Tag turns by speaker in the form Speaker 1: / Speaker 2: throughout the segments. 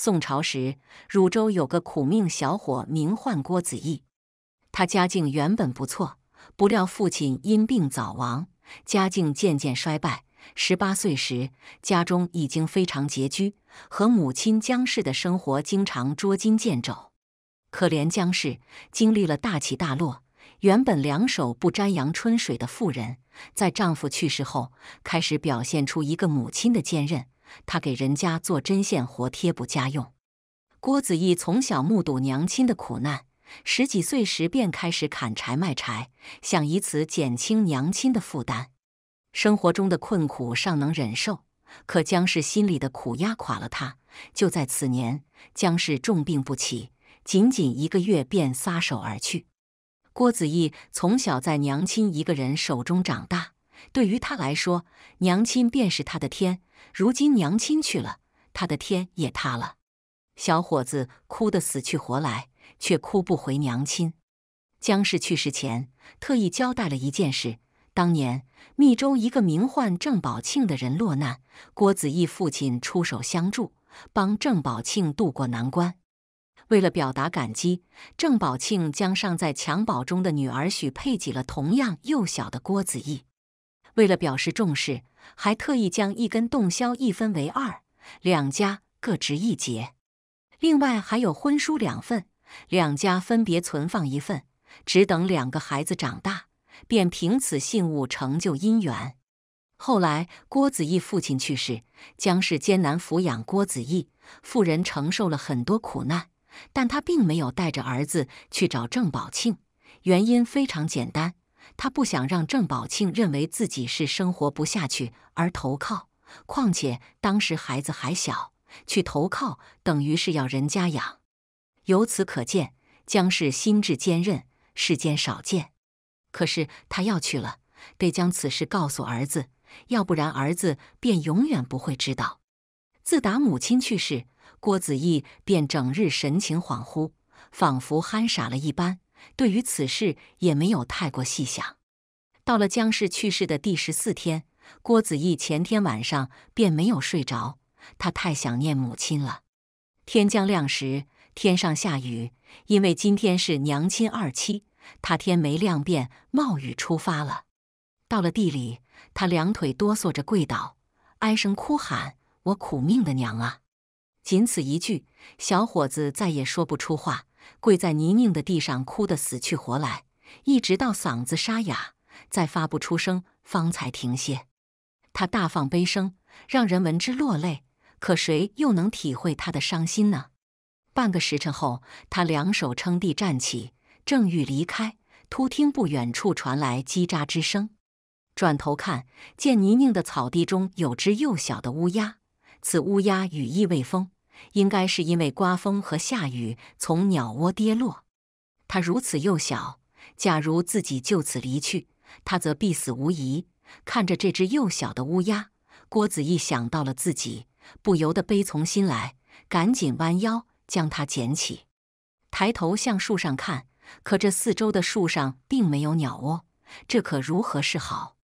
Speaker 1: 宋朝时，汝州有个苦命小伙，名唤郭子仪。他家境原本不错，不料父亲因病早亡，家境渐渐衰败。十八岁时，家中已经非常拮据，和母亲江氏的生活经常捉襟见肘。可怜江氏经历了大起大落，原本两手不沾阳春水的妇人，在丈夫去世后，开始表现出一个母亲的坚韧。他给人家做针线活，贴补家用。郭子仪从小目睹娘亲的苦难，十几岁时便开始砍柴卖柴，想以此减轻娘亲的负担。生活中的困苦尚能忍受，可姜氏心里的苦压垮了他。就在此年，姜氏重病不起，仅仅一个月便撒手而去。郭子仪从小在娘亲一个人手中长大。对于他来说，娘亲便是他的天。如今娘亲去了，他的天也塌了。小伙子哭得死去活来，却哭不回娘亲。江氏去世前特意交代了一件事：当年密州一个名唤郑宝庆的人落难，郭子仪父亲出手相助，帮郑宝庆渡过难关。为了表达感激，郑宝庆将尚在襁褓中的女儿许配给了同样幼小的郭子仪。为了表示重视，还特意将一根洞箫一分为二，两家各执一节。另外还有婚书两份，两家分别存放一份，只等两个孩子长大，便凭此信物成就姻缘。后来郭子仪父亲去世，姜氏艰难抚养郭子仪，妇人承受了很多苦难，但她并没有带着儿子去找郑宝庆，原因非常简单。他不想让郑宝庆认为自己是生活不下去而投靠，况且当时孩子还小，去投靠等于是要人家养。由此可见，江氏心智坚韧，世间少见。可是他要去了，得将此事告诉儿子，要不然儿子便永远不会知道。自打母亲去世，郭子仪便整日神情恍惚，仿佛憨傻了一般。对于此事也没有太过细想。到了姜氏去世的第十四天，郭子仪前天晚上便没有睡着，他太想念母亲了。天将亮时，天上下雨，因为今天是娘亲二七，他天没亮便冒雨出发了。到了地里，他两腿哆嗦着跪倒，唉声哭喊：“我苦命的娘啊！”仅此一句，小伙子再也说不出话。跪在泥泞的地上，哭得死去活来，一直到嗓子沙哑，再发不出声，方才停歇。他大放悲声，让人闻之落泪。可谁又能体会他的伤心呢？半个时辰后，他两手撑地站起，正欲离开，突听不远处传来叽喳之声。转头看，见泥泞的草地中有只幼小的乌鸦。此乌鸦羽翼未丰。应该是因为刮风和下雨，从鸟窝跌落。它如此幼小，假如自己就此离去，它则必死无疑。看着这只幼小的乌鸦，郭子仪想到了自己，不由得悲从心来，赶紧弯腰将它捡起，抬头向树上看。可这四周的树上并没有鸟窝，这可如何是好？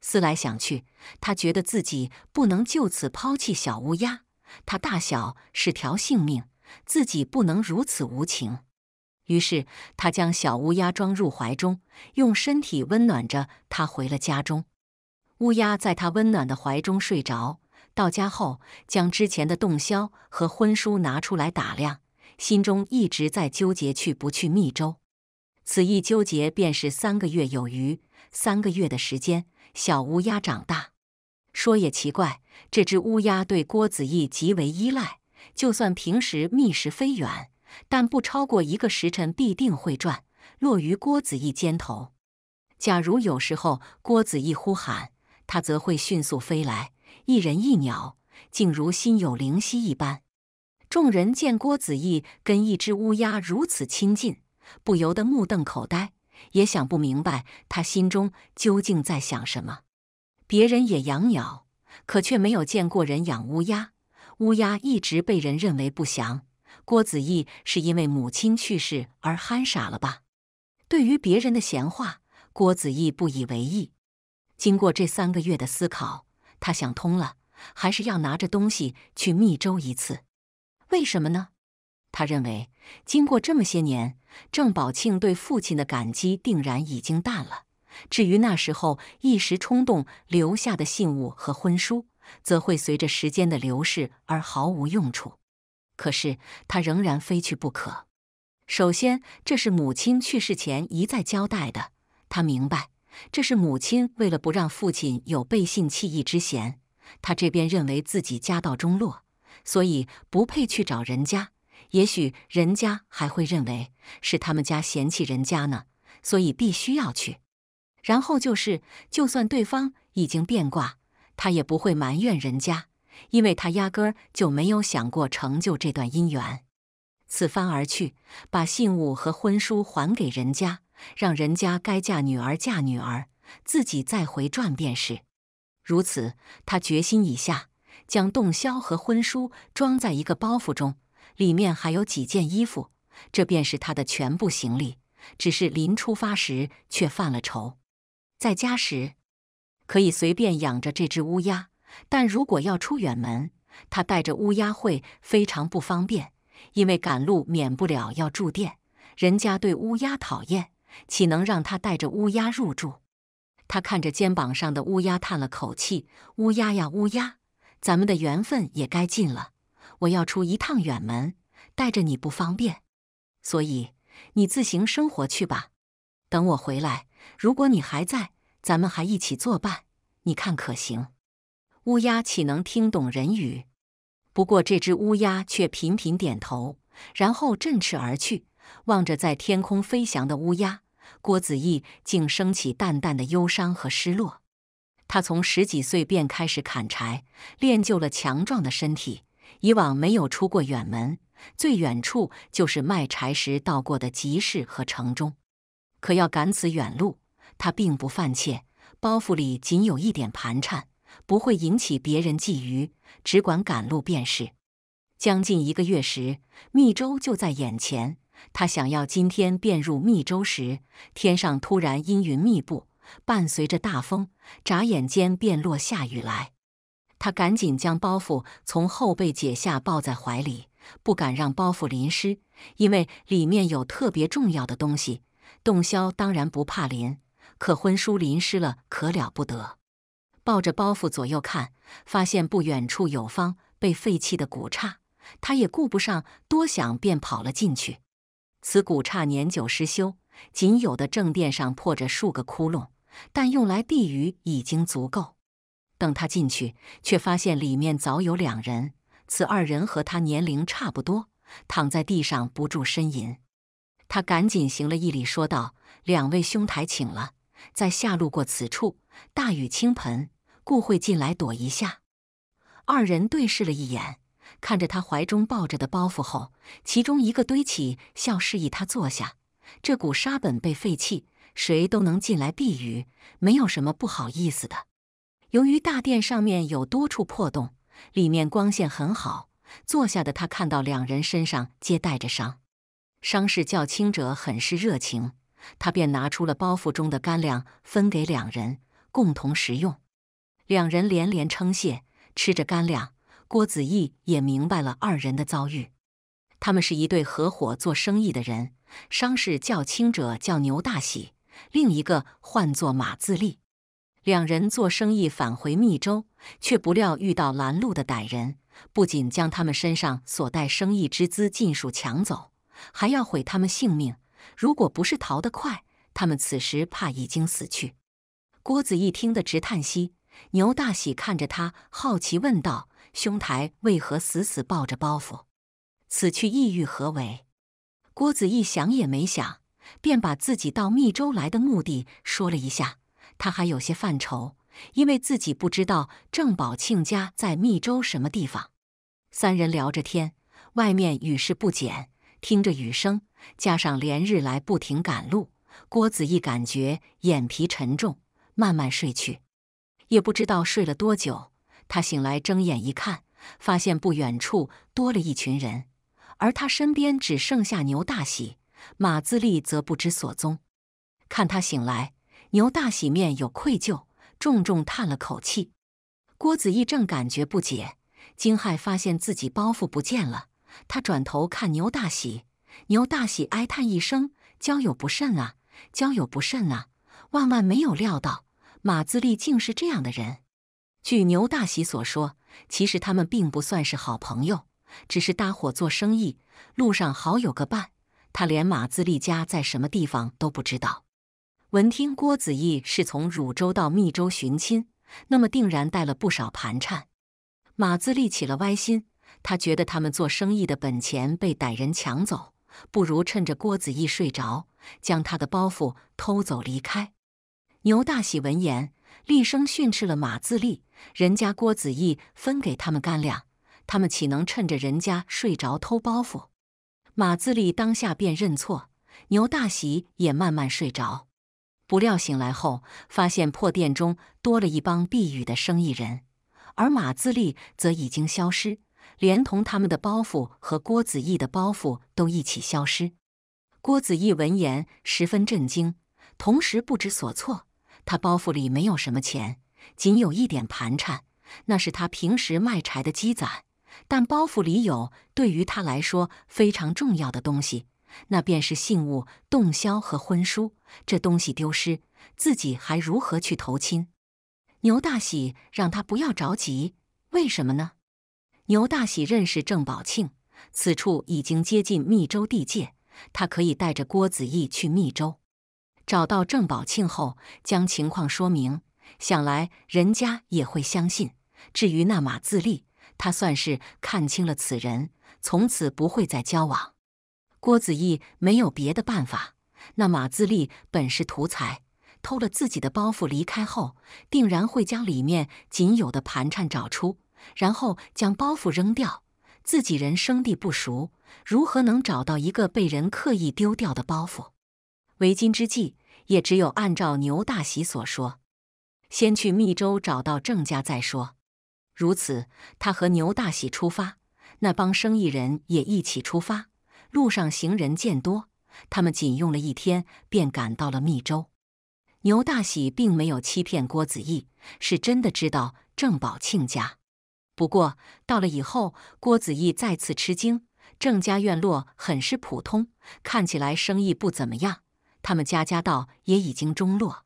Speaker 1: 思来想去，他觉得自己不能就此抛弃小乌鸦。他大小是条性命，自己不能如此无情。于是他将小乌鸦装入怀中，用身体温暖着它，回了家中。乌鸦在他温暖的怀中睡着。到家后，将之前的洞箫和婚书拿出来打量，心中一直在纠结去不去密州。此一纠结便是三个月有余。三个月的时间，小乌鸦长大。说也奇怪，这只乌鸦对郭子仪极为依赖。就算平时觅食飞远，但不超过一个时辰，必定会转落于郭子仪肩头。假如有时候郭子仪呼喊，它则会迅速飞来。一人一鸟，竟如心有灵犀一般。众人见郭子仪跟一只乌鸦如此亲近，不由得目瞪口呆，也想不明白他心中究竟在想什么。别人也养鸟，可却没有见过人养乌鸦。乌鸦一直被人认为不祥。郭子仪是因为母亲去世而憨傻了吧？对于别人的闲话，郭子仪不以为意。经过这三个月的思考，他想通了，还是要拿着东西去密州一次。为什么呢？他认为，经过这么些年，郑宝庆对父亲的感激定然已经淡了。至于那时候一时冲动留下的信物和婚书，则会随着时间的流逝而毫无用处。可是他仍然非去不可。首先，这是母亲去世前一再交代的。他明白，这是母亲为了不让父亲有背信弃义之嫌。他这边认为自己家道中落，所以不配去找人家。也许人家还会认为是他们家嫌弃人家呢，所以必须要去。然后就是，就算对方已经变卦，他也不会埋怨人家，因为他压根儿就没有想过成就这段姻缘。此番而去，把信物和婚书还给人家，让人家该嫁女儿嫁女儿，自己再回转便是。如此，他决心已下，将洞箫和婚书装在一个包袱中，里面还有几件衣服，这便是他的全部行李。只是临出发时，却犯了愁。在家时，可以随便养着这只乌鸦，但如果要出远门，他带着乌鸦会非常不方便，因为赶路免不了要住店，人家对乌鸦讨厌，岂能让他带着乌鸦入住？他看着肩膀上的乌鸦，叹了口气：“乌鸦呀，乌鸦，咱们的缘分也该尽了。我要出一趟远门，带着你不方便，所以你自行生活去吧。等我回来，如果你还在。”咱们还一起作伴，你看可行？乌鸦岂能听懂人语？不过这只乌鸦却频频点头，然后振翅而去。望着在天空飞翔的乌鸦，郭子仪竟升起淡淡的忧伤和失落。他从十几岁便开始砍柴，练就了强壮的身体。以往没有出过远门，最远处就是卖柴时到过的集市和城中。可要赶此远路。他并不犯怯，包袱里仅有一点盘缠，不会引起别人觊觎，只管赶路便是。将近一个月时，密州就在眼前。他想要今天便入密州时，天上突然阴云密布，伴随着大风，眨眼间便落下雨来。他赶紧将包袱从后背解下，抱在怀里，不敢让包袱淋湿，因为里面有特别重要的东西。洞箫当然不怕淋。可婚书淋湿了，可了不得！抱着包袱左右看，发现不远处有方被废弃的古刹，他也顾不上多想，便跑了进去。此古刹年久失修，仅有的正殿上破着数个窟窿，但用来避雨已经足够。等他进去，却发现里面早有两人，此二人和他年龄差不多，躺在地上不住呻吟。他赶紧行了一礼，说道：“两位兄台，请了。”在下路过此处，大雨倾盆，故会进来躲一下。二人对视了一眼，看着他怀中抱着的包袱后，其中一个堆起笑，示意他坐下。这股沙本被废弃，谁都能进来避雨，没有什么不好意思的。由于大殿上面有多处破洞，里面光线很好，坐下的他看到两人身上皆带着伤，伤势较轻者很是热情。他便拿出了包袱中的干粮，分给两人共同食用。两人连连称谢，吃着干粮，郭子义也明白了二人的遭遇。他们是一对合伙做生意的人，伤势较轻者叫牛大喜，另一个唤作马自立。两人做生意返回密州，却不料遇到拦路的歹人，不仅将他们身上所带生意之资尽数抢走，还要毁他们性命。如果不是逃得快，他们此时怕已经死去。郭子仪听得直叹息。牛大喜看着他，好奇问道：“兄台为何死死抱着包袱？此去意欲何为？”郭子仪想也没想，便把自己到密州来的目的说了一下。他还有些犯愁，因为自己不知道郑宝庆家在密州什么地方。三人聊着天，外面雨势不减，听着雨声。加上连日来不停赶路，郭子仪感觉眼皮沉重，慢慢睡去。也不知道睡了多久，他醒来睁眼一看，发现不远处多了一群人，而他身边只剩下牛大喜，马自立则不知所踪。看他醒来，牛大喜面有愧疚，重重叹了口气。郭子仪正感觉不解、惊骇，发现自己包袱不见了。他转头看牛大喜。牛大喜哀叹一声：“交友不慎啊，交友不慎啊，万万没有料到马自立竟是这样的人。”据牛大喜所说，其实他们并不算是好朋友，只是搭伙做生意，路上好有个伴。他连马自立家在什么地方都不知道。闻听郭子仪是从汝州到密州寻亲，那么定然带了不少盘缠。马自立起了歪心，他觉得他们做生意的本钱被歹人抢走。不如趁着郭子仪睡着，将他的包袱偷走离开。牛大喜闻言，厉声训斥了马自立：“人家郭子仪分给他们干粮，他们岂能趁着人家睡着偷包袱？”马自立当下便认错。牛大喜也慢慢睡着，不料醒来后发现破店中多了一帮避雨的生意人，而马自立则已经消失。连同他们的包袱和郭子仪的包袱都一起消失。郭子仪闻言十分震惊，同时不知所措。他包袱里没有什么钱，仅有一点盘缠，那是他平时卖柴的积攒。但包袱里有对于他来说非常重要的东西，那便是信物洞箫和婚书。这东西丢失，自己还如何去投亲？牛大喜让他不要着急，为什么呢？牛大喜认识郑宝庆，此处已经接近密州地界，他可以带着郭子仪去密州，找到郑宝庆后，将情况说明，想来人家也会相信。至于那马自立，他算是看清了此人，从此不会再交往。郭子仪没有别的办法，那马自立本是图财，偷了自己的包袱离开后，定然会将里面仅有的盘缠找出。然后将包袱扔掉，自己人生地不熟，如何能找到一个被人刻意丢掉的包袱？为今之计，也只有按照牛大喜所说，先去密州找到郑家再说。如此，他和牛大喜出发，那帮生意人也一起出发。路上行人渐多，他们仅用了一天便赶到了密州。牛大喜并没有欺骗郭子仪，是真的知道郑宝庆家。不过到了以后，郭子仪再次吃惊。郑家院落很是普通，看起来生意不怎么样，他们家家道也已经中落。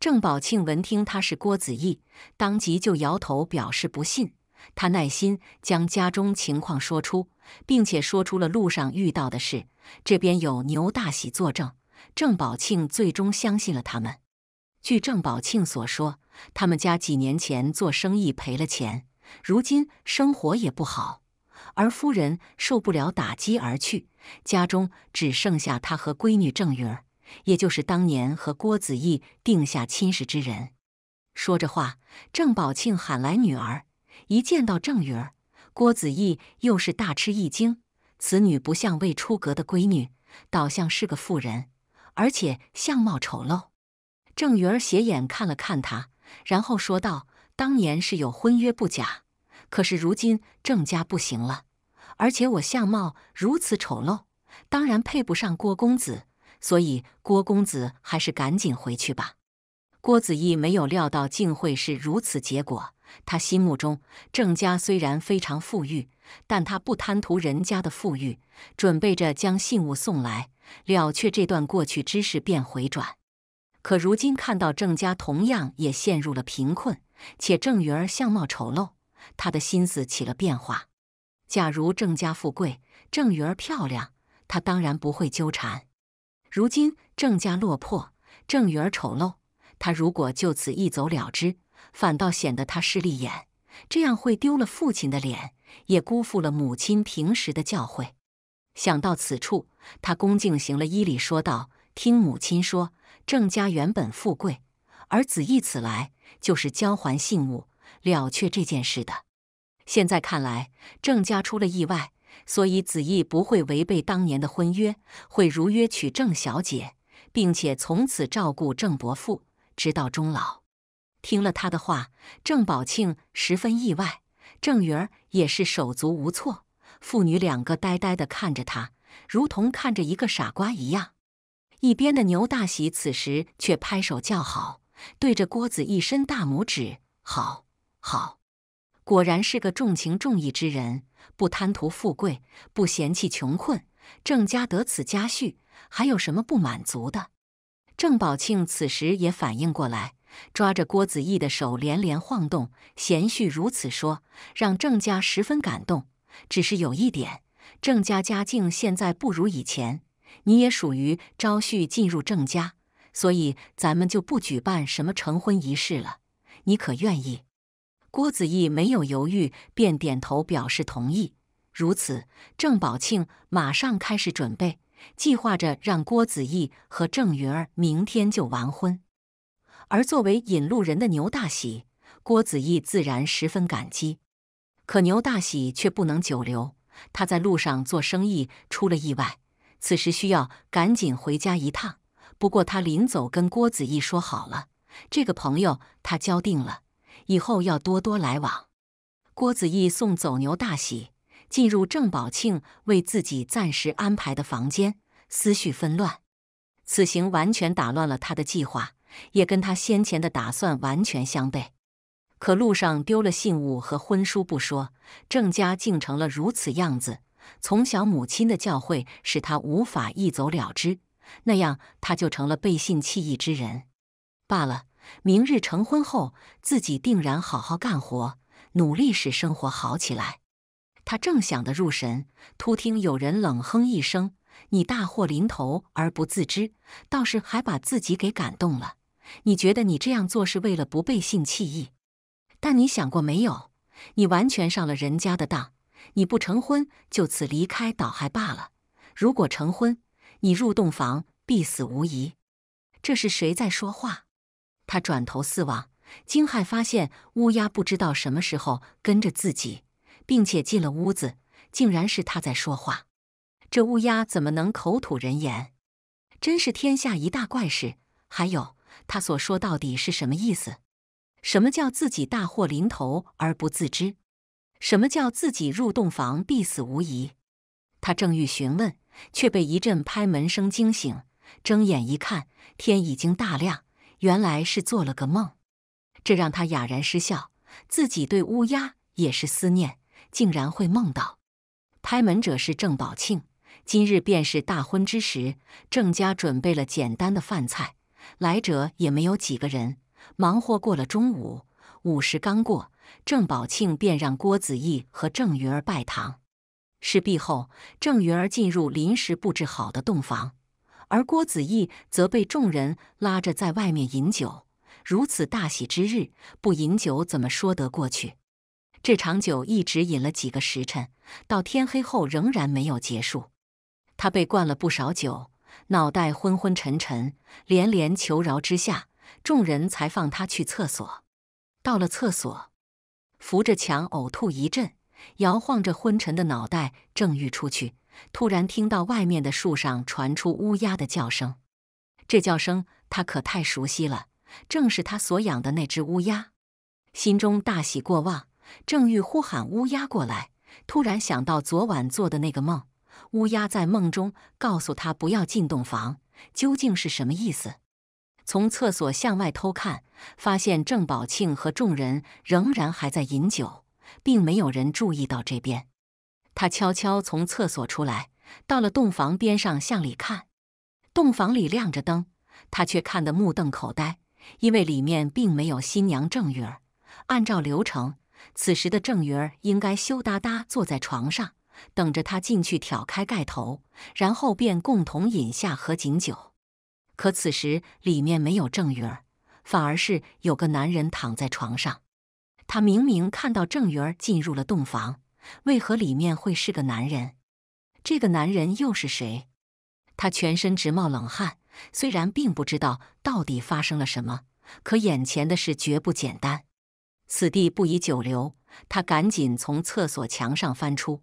Speaker 1: 郑宝庆闻听他是郭子仪，当即就摇头表示不信。他耐心将家中情况说出，并且说出了路上遇到的事。这边有牛大喜作证，郑宝庆最终相信了他们。据郑宝庆所说，他们家几年前做生意赔了钱。如今生活也不好，而夫人受不了打击而去，家中只剩下她和闺女郑云儿，也就是当年和郭子仪定下亲事之人。说着话，郑宝庆喊来女儿，一见到郑云儿，郭子仪又是大吃一惊，此女不像未出阁的闺女，倒像是个妇人，而且相貌丑陋。郑云儿斜眼看了看他，然后说道。当年是有婚约不假，可是如今郑家不行了，而且我相貌如此丑陋，当然配不上郭公子，所以郭公子还是赶紧回去吧。郭子仪没有料到竟会是如此结果，他心目中郑家虽然非常富裕，但他不贪图人家的富裕，准备着将信物送来，了却这段过去之事便回转。可如今看到郑家同样也陷入了贫困。且郑云儿相貌丑陋，他的心思起了变化。假如郑家富贵，郑云儿漂亮，他当然不会纠缠。如今郑家落魄，郑云儿丑陋，他如果就此一走了之，反倒显得他势利眼，这样会丢了父亲的脸，也辜负了母亲平时的教诲。想到此处，他恭敬行了揖礼，说道：“听母亲说，郑家原本富贵，而子义此来。”就是交还信物，了却这件事的。现在看来，郑家出了意外，所以子义不会违背当年的婚约，会如约娶郑小姐，并且从此照顾郑伯父，直到终老。听了他的话，郑宝庆十分意外，郑云儿也是手足无措，父女两个呆呆地看着他，如同看着一个傻瓜一样。一边的牛大喜此时却拍手叫好。对着郭子一伸大拇指，好，好，果然是个重情重义之人，不贪图富贵，不嫌弃穷困。郑家得此家婿，还有什么不满足的？郑宝庆此时也反应过来，抓着郭子仪的手连连晃动。贤婿如此说，让郑家十分感动。只是有一点，郑家家境现在不如以前，你也属于招婿进入郑家。所以，咱们就不举办什么成婚仪式了，你可愿意？郭子仪没有犹豫，便点头表示同意。如此，郑宝庆马上开始准备，计划着让郭子仪和郑云儿明天就完婚。而作为引路人的牛大喜，郭子仪自然十分感激。可牛大喜却不能久留，他在路上做生意出了意外，此时需要赶紧回家一趟。不过他临走跟郭子仪说好了，这个朋友他交定了，以后要多多来往。郭子仪送走牛大喜，进入郑宝庆为自己暂时安排的房间，思绪纷乱。此行完全打乱了他的计划，也跟他先前的打算完全相悖。可路上丢了信物和婚书不说，郑家竟成了如此样子。从小母亲的教诲使他无法一走了之。那样他就成了背信弃义之人，罢了。明日成婚后，自己定然好好干活，努力使生活好起来。他正想得入神，突听有人冷哼一声：“你大祸临头而不自知，倒是还把自己给感动了。你觉得你这样做是为了不背信弃义？但你想过没有？你完全上了人家的当。你不成婚就此离开倒还罢了，如果成婚……”你入洞房必死无疑，这是谁在说话？他转头四望，惊骇发现乌鸦不知道什么时候跟着自己，并且进了屋子，竟然是他在说话。这乌鸦怎么能口吐人言？真是天下一大怪事。还有，他所说到底是什么意思？什么叫自己大祸临头而不自知？什么叫自己入洞房必死无疑？他正欲询问。却被一阵拍门声惊醒，睁眼一看，天已经大亮，原来是做了个梦。这让他哑然失笑，自己对乌鸦也是思念，竟然会梦到。拍门者是郑宝庆，今日便是大婚之时。郑家准备了简单的饭菜，来者也没有几个人。忙活过了中午，午时刚过，郑宝庆便让郭子仪和郑云儿拜堂。事毕后，郑云儿进入临时布置好的洞房，而郭子仪则被众人拉着在外面饮酒。如此大喜之日，不饮酒怎么说得过去？这场酒一直饮了几个时辰，到天黑后仍然没有结束。他被灌了不少酒，脑袋昏昏沉沉，连连求饶之下，众人才放他去厕所。到了厕所，扶着墙呕吐一阵。摇晃着昏沉的脑袋，正欲出去，突然听到外面的树上传出乌鸦的叫声。这叫声他可太熟悉了，正是他所养的那只乌鸦。心中大喜过望，正欲呼喊乌鸦过来，突然想到昨晚做的那个梦，乌鸦在梦中告诉他不要进洞房，究竟是什么意思？从厕所向外偷看，发现郑宝庆和众人仍然还在饮酒。并没有人注意到这边，他悄悄从厕所出来，到了洞房边上向里看。洞房里亮着灯，他却看得目瞪口呆，因为里面并没有新娘郑玉儿。按照流程，此时的郑玉儿应该羞答答坐在床上，等着他进去挑开盖头，然后便共同饮下合卺酒。可此时里面没有郑玉儿，反而是有个男人躺在床上。他明明看到郑云儿进入了洞房，为何里面会是个男人？这个男人又是谁？他全身直冒冷汗，虽然并不知道到底发生了什么，可眼前的事绝不简单。此地不宜久留，他赶紧从厕所墙上翻出。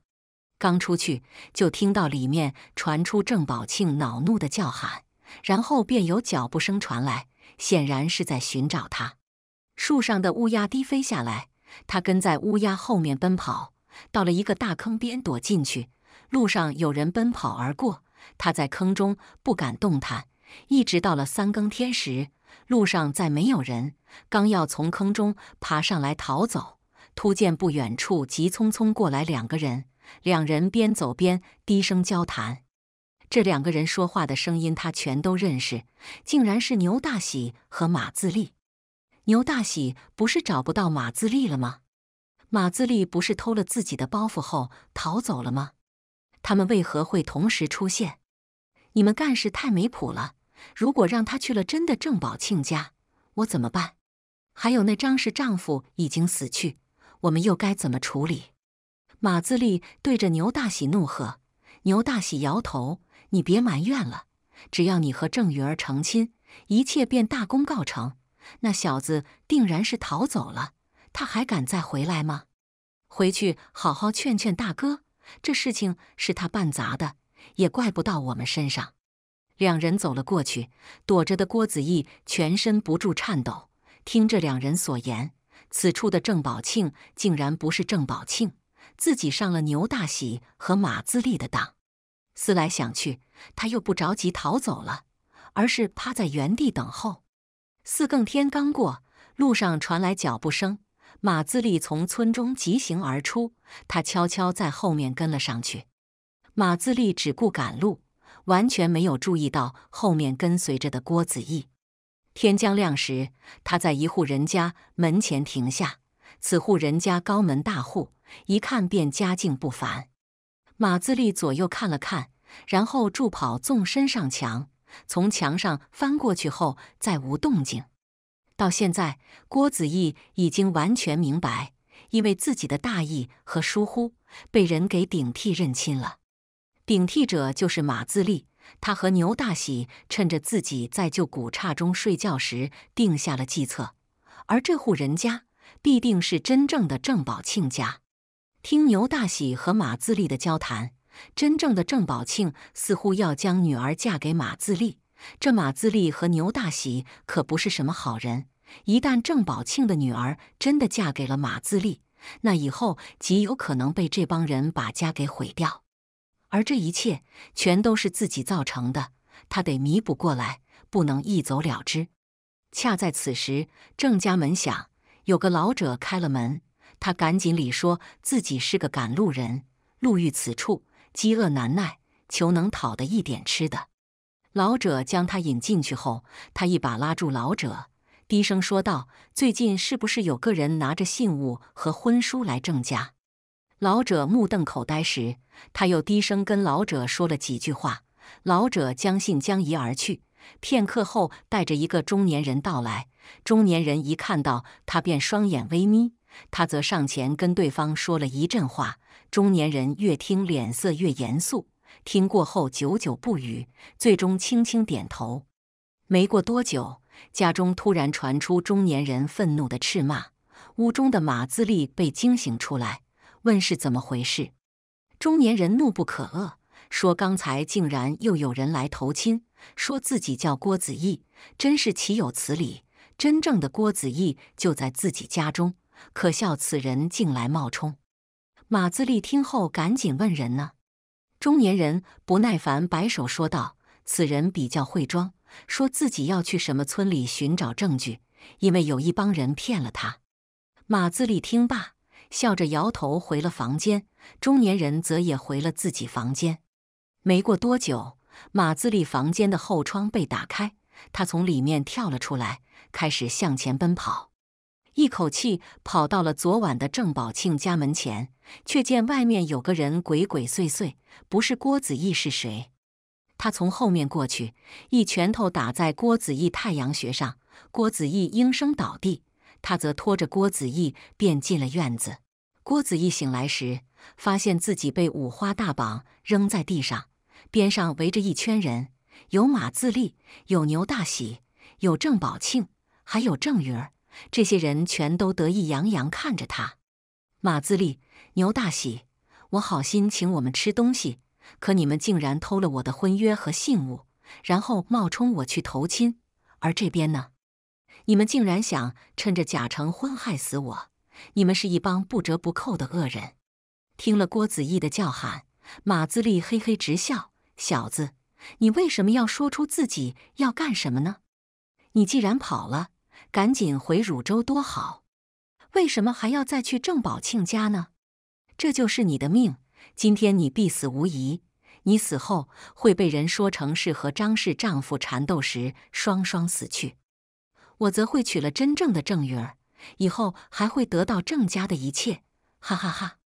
Speaker 1: 刚出去，就听到里面传出郑宝庆恼怒的叫喊，然后便有脚步声传来，显然是在寻找他。树上的乌鸦低飞下来，他跟在乌鸦后面奔跑，到了一个大坑边躲进去。路上有人奔跑而过，他在坑中不敢动弹，一直到了三更天时，路上再没有人。刚要从坑中爬上来逃走，突见不远处急匆匆过来两个人，两人边走边低声交谈。这两个人说话的声音他全都认识，竟然是牛大喜和马自立。牛大喜不是找不到马自立了吗？马自立不是偷了自己的包袱后逃走了吗？他们为何会同时出现？你们干事太没谱了！如果让他去了真的郑宝庆家，我怎么办？还有那张氏丈夫已经死去，我们又该怎么处理？马自立对着牛大喜怒喝。牛大喜摇头：“你别埋怨了，只要你和郑云儿成亲，一切便大功告成。”那小子定然是逃走了，他还敢再回来吗？回去好好劝劝大哥，这事情是他办砸的，也怪不到我们身上。两人走了过去，躲着的郭子义全身不住颤抖。听这两人所言，此处的郑宝庆竟然不是郑宝庆，自己上了牛大喜和马自立的当。思来想去，他又不着急逃走了，而是趴在原地等候。四更天刚过，路上传来脚步声。马自立从村中疾行而出，他悄悄在后面跟了上去。马自立只顾赶路，完全没有注意到后面跟随着的郭子仪。天将亮时，他在一户人家门前停下。此户人家高门大户，一看便家境不凡。马自立左右看了看，然后助跑纵身上墙。从墙上翻过去后，再无动静。到现在，郭子仪已经完全明白，因为自己的大意和疏忽，被人给顶替认亲了。顶替者就是马自立，他和牛大喜趁着自己在旧古刹中睡觉时，定下了计策。而这户人家，必定是真正的郑宝庆家。听牛大喜和马自立的交谈。真正的郑宝庆似乎要将女儿嫁给马自立，这马自立和牛大喜可不是什么好人。一旦郑宝庆的女儿真的嫁给了马自立，那以后极有可能被这帮人把家给毁掉。而这一切全都是自己造成的，他得弥补过来，不能一走了之。恰在此时，郑家门响，有个老者开了门，他赶紧礼说：“自己是个赶路人，路遇此处。”饥饿难耐，求能讨得一点吃的。老者将他引进去后，他一把拉住老者，低声说道：“最近是不是有个人拿着信物和婚书来郑家？”老者目瞪口呆时，他又低声跟老者说了几句话。老者将信将疑而去。片刻后，带着一个中年人到来。中年人一看到他，便双眼微眯。他则上前跟对方说了一阵话，中年人越听脸色越严肃。听过后，久久不语，最终轻轻点头。没过多久，家中突然传出中年人愤怒的斥骂，屋中的马自立被惊醒出来，问是怎么回事。中年人怒不可遏，说：“刚才竟然又有人来投亲，说自己叫郭子仪，真是岂有此理！真正的郭子仪就在自己家中。”可笑，此人竟来冒充！马自立听后，赶紧问人呢。中年人不耐烦摆手说道：“此人比较会装，说自己要去什么村里寻找证据，因为有一帮人骗了他。”马自立听罢，笑着摇头，回了房间。中年人则也回了自己房间。没过多久，马自立房间的后窗被打开，他从里面跳了出来，开始向前奔跑。一口气跑到了昨晚的郑宝庆家门前，却见外面有个人鬼鬼祟祟，不是郭子义是谁？他从后面过去，一拳头打在郭子义太阳穴上，郭子义应声倒地，他则拖着郭子义便进了院子。郭子义醒来时，发现自己被五花大绑扔在地上，边上围着一圈人，有马自立，有牛大喜，有郑宝庆，还有郑云儿。这些人全都得意洋洋看着他。马自立、牛大喜，我好心请我们吃东西，可你们竟然偷了我的婚约和信物，然后冒充我去投亲。而这边呢，你们竟然想趁着假成婚害死我！你们是一帮不折不扣的恶人。听了郭子仪的叫喊，马自立嘿嘿直笑：“小子，你为什么要说出自己要干什么呢？你既然跑了。”赶紧回汝州多好，为什么还要再去郑宝庆家呢？这就是你的命，今天你必死无疑。你死后会被人说成是和张氏丈夫缠斗时双双死去，我则会娶了真正的郑玉儿，以后还会得到郑家的一切。哈哈哈！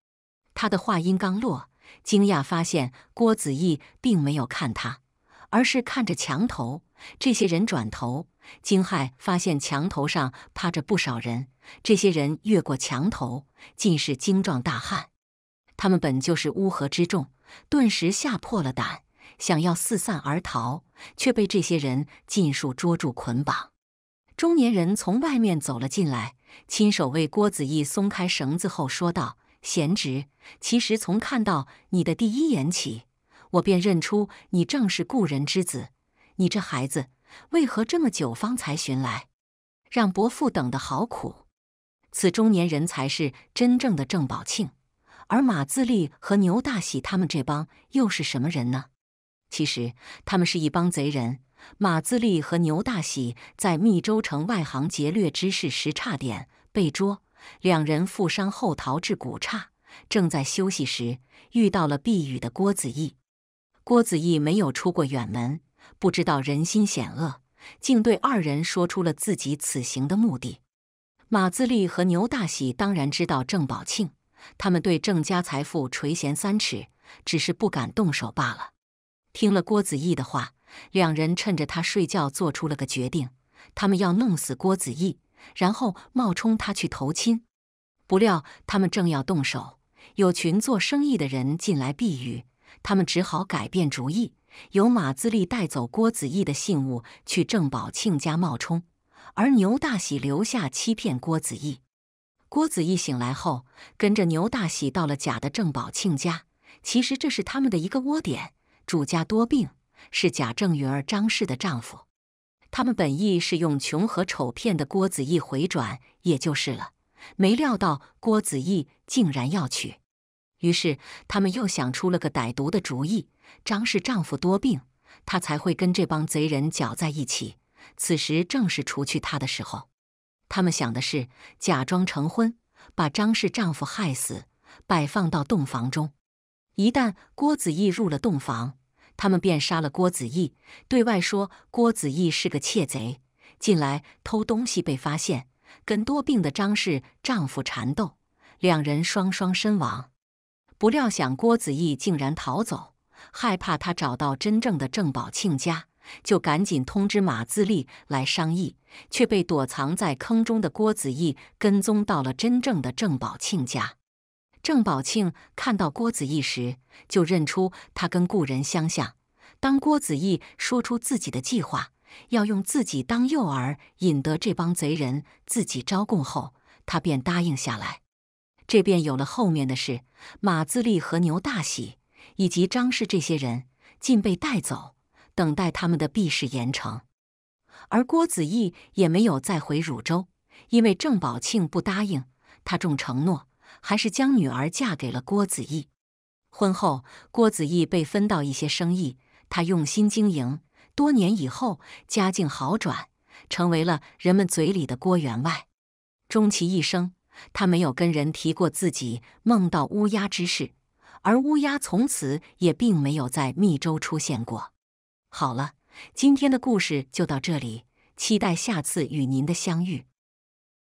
Speaker 1: 他的话音刚落，惊讶发现郭子义并没有看他，而是看着墙头。这些人转头。惊骇，发现墙头上趴着不少人。这些人越过墙头，尽是精壮大汉。他们本就是乌合之众，顿时吓破了胆，想要四散而逃，却被这些人尽数捉住捆绑。中年人从外面走了进来，亲手为郭子仪松开绳子后说道：“贤侄，其实从看到你的第一眼起，我便认出你正是故人之子。你这孩子。”为何这么久方才寻来，让伯父等得好苦。此中年人才是真正的郑宝庆，而马自立和牛大喜他们这帮又是什么人呢？其实他们是一帮贼人。马自立和牛大喜在密州城外行劫掠之事时，差点被捉。两人负伤后逃至古刹，正在休息时遇到了避雨的郭子仪。郭子仪没有出过远门。不知道人心险恶，竟对二人说出了自己此行的目的。马自立和牛大喜当然知道郑宝庆，他们对郑家财富垂涎三尺，只是不敢动手罢了。听了郭子仪的话，两人趁着他睡觉，做出了个决定：他们要弄死郭子仪，然后冒充他去投亲。不料他们正要动手，有群做生意的人进来避雨，他们只好改变主意。由马自立带走郭子仪的信物去郑宝庆家冒充，而牛大喜留下欺骗郭子仪。郭子仪醒来后，跟着牛大喜到了假的郑宝庆家，其实这是他们的一个窝点。主家多病，是假郑云儿张氏的丈夫。他们本意是用穷和丑骗的郭子仪回转，也就是了。没料到郭子仪竟然要娶，于是他们又想出了个歹毒的主意。张氏丈夫多病，她才会跟这帮贼人搅在一起。此时正是除去她的时候。他们想的是假装成婚，把张氏丈夫害死，摆放到洞房中。一旦郭子仪入了洞房，他们便杀了郭子仪，对外说郭子仪是个窃贼，进来偷东西被发现，跟多病的张氏丈夫缠斗，两人双双身亡。不料想郭子仪竟然逃走。害怕他找到真正的郑宝庆家，就赶紧通知马自立来商议，却被躲藏在坑中的郭子仪跟踪到了真正的郑宝庆家。郑宝庆看到郭子仪时，就认出他跟故人相像。当郭子仪说出自己的计划，要用自己当诱饵引得这帮贼人自己招供后，他便答应下来。这便有了后面的事。马自立和牛大喜。以及张氏这些人，尽被带走，等待他们的必是严惩。而郭子仪也没有再回汝州，因为郑宝庆不答应他重承诺，还是将女儿嫁给了郭子仪。婚后，郭子仪被分到一些生意，他用心经营，多年以后家境好转，成为了人们嘴里的郭员外。终其一生，他没有跟人提过自己梦到乌鸦之事。而乌鸦从此也并没有在密州出现过。好了，今天的故事就到这里，期待下次与您的相遇。